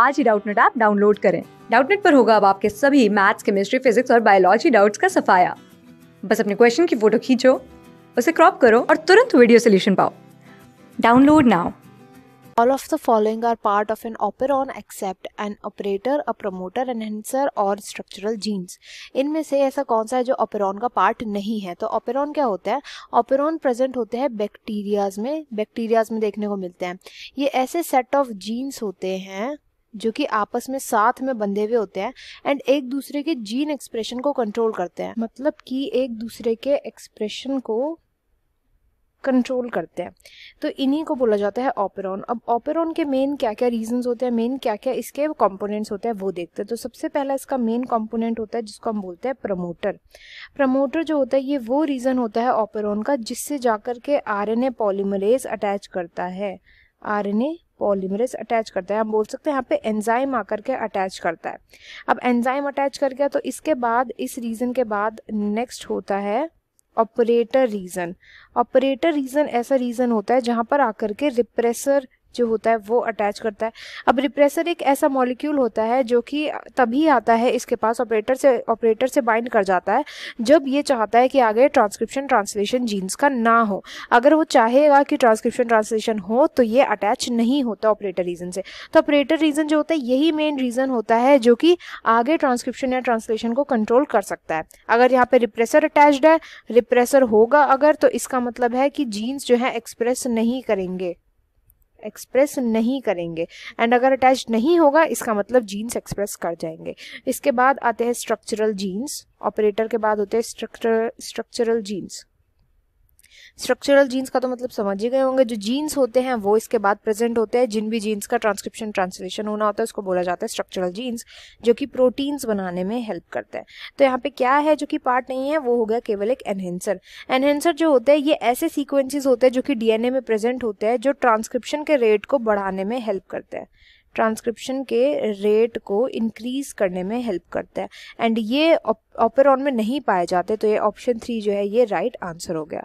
आज ही Doubtnut app download करें डाउटनेट पर होगा अब आपके सभी मैथ्स केमिस्ट्री फिजिक्स और बायोलॉजी डाउट्स का सफाया बस अपने क्वेश्चन की फोटो खींचो उसे क्रॉप करो और तुरंत वीडियो सोल्यूशन पाओ download now All of the following are part of an operon except an operator, a promoter, enhancer or structural genes. इनमें से ऐसा कौन सा है जो operon का part नहीं है तो operon क्या होता है Operon present होते हैं bacterias में bacterias में देखने को मिलते हैं ये ऐसे set of genes होते हैं जो कि आपस में साथ में बंधे हुए होते हैं एंड एक दूसरे के जीन एक्सप्रेशन को कंट्रोल करते हैं मतलब कि एक दूसरे के एक्सप्रेशन को कंट्रोल करते हैं तो इन्हीं को बोला जाता है ऑपेरॉन अब ऑपेरॉन के मेन क्या क्या रीजंस होते हैं मेन क्या क्या इसके कंपोनेंट्स होते हैं वो देखते हैं तो सबसे पहला इसका मेन कंपोनेंट होता है जिसको हम बोलते हैं प्रमोटर प्रमोटर जो होता है ये वो रीज़न होता है ऑपेरॉन का जिससे जाकर के आरएनए एन अटैच करता है आरएनए पॉलीमरेज अटैच करता है हम बोल सकते हैं यहाँ पे एंजाइम आकर के अटैच करता है अब एंजाइम अटैच कर गया तो इसके बाद इस रीजन के बाद नेक्स्ट होता है ऑपरेटर रीजन ऑपरेटर रीजन ऐसा रीजन होता है जहाँ पर आकर के रिप्रेसर जो होता है वो अटैच करता है अब रिप्रेसर एक ऐसा मॉलिक्यूल होता है जो कि तभी आता है इसके पास ऑपरेटर से ऑपरेटर से बाइंड कर जाता है जब ये चाहता है कि आगे ट्रांसक्रिप्शन ट्रांसलेशन जीन्स का ना हो अगर वो चाहेगा कि ट्रांसक्रिप्शन ट्रांसलेशन हो तो ये अटैच नहीं होता ऑपरेटर रीजन से तो ऑपरेटर रीजन जो होता है यही मेन रीजन होता है जो कि आगे ट्रांसक्रिप्शन या ट्रांसलेशन को कंट्रोल कर सकता है अगर यहाँ पे रिप्रेसर अटैच्ड है रिप्रेसर होगा अगर तो इसका मतलब है कि जीन्स जो है एक्सप्रेस नहीं करेंगे एक्सप्रेस नहीं करेंगे एंड अगर अटैच नहीं होगा इसका मतलब जीन्स एक्सप्रेस कर जाएंगे इसके बाद आते हैं स्ट्रक्चरल जीन्स ऑपरेटर के बाद होते हैं structural structural genes structural genes का तो मतलब समझ ही गए होंगे जो जीन्स होते हैं वो इसके बाद प्रेजेंट होते हैं जिन भी जीन्स का ट्रांसक्रिप्शन ट्रांसलेशन होना होता है उसको बोला जाता है स्ट्रक्चरल जीन्स जो कि प्रोटीन्स बनाने में हेल्प करता है तो यहाँ पे क्या है जो कि पार्ट नहीं है वो हो गया केवल एक एनहेंसर एनहेंसर जो होता है ये ऐसे सीक्वेंसेस होते हैं जो कि डीएनए में प्रेजेंट होते हैं जो ट्रांसक्रिप्शन के रेट को बढ़ाने में हेल्प करते हैं ट्रांसक्रिप्शन के रेट को इंक्रीज करने में हेल्प करता है एंड ये ऑपरॉन में नहीं पाए जाते तो ये ऑप्शन थ्री जो है ये राइट right आंसर हो गया